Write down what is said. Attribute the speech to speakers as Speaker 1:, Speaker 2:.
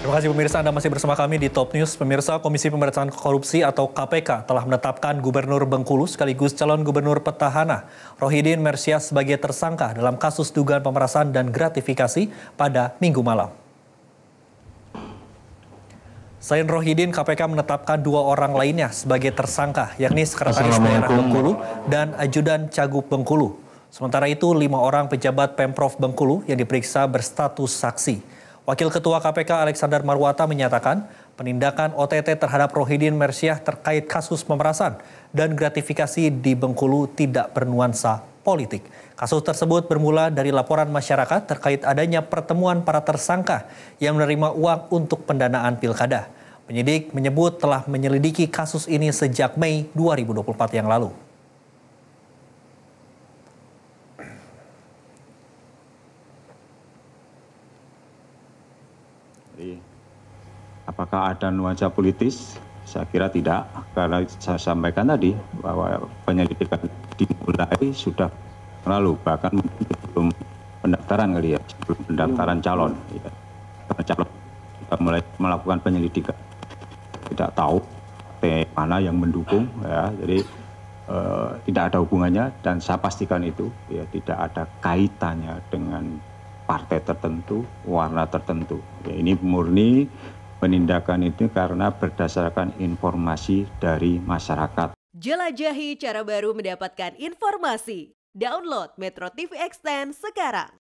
Speaker 1: Terima kasih pemirsa Anda masih bersama kami di Top News. Pemirsa Komisi Pemberantasan Korupsi atau KPK telah menetapkan Gubernur Bengkulu sekaligus calon Gubernur Petahana Rohidin Mersyah sebagai tersangka dalam kasus dugaan pemerasan dan gratifikasi pada minggu malam. Selain Rohidin, KPK menetapkan dua orang lainnya sebagai tersangka, yakni Sekretaris Daerah Bengkulu dan Ajudan Cagup Bengkulu. Sementara itu, lima orang pejabat Pemprov Bengkulu yang diperiksa berstatus saksi. Wakil Ketua KPK Alexander Marwata menyatakan penindakan OTT terhadap Rohidin Mersyah terkait kasus pemerasan dan gratifikasi di Bengkulu tidak bernuansa politik. Kasus tersebut bermula dari laporan masyarakat terkait adanya pertemuan para tersangka yang menerima uang untuk pendanaan pilkada. Penyidik menyebut telah menyelidiki kasus ini sejak Mei 2024 yang lalu.
Speaker 2: apakah ada nuansa politis? Saya kira tidak, karena saya sampaikan tadi bahwa penyelidikan dimulai sudah lalu, bahkan belum pendaftaran kali ya, sebelum pendaftaran iya. calon. Ya. Calon kita mulai melakukan penyelidikan. Tidak tahu mana yang mendukung, ya. Jadi eh, tidak ada hubungannya dan saya pastikan itu ya tidak ada kaitannya dengan partai tertentu, warna tertentu. Ya, ini murni penindakan itu karena berdasarkan informasi dari masyarakat.
Speaker 3: Jelajahi cara baru mendapatkan informasi. Download Metro TV Extend sekarang.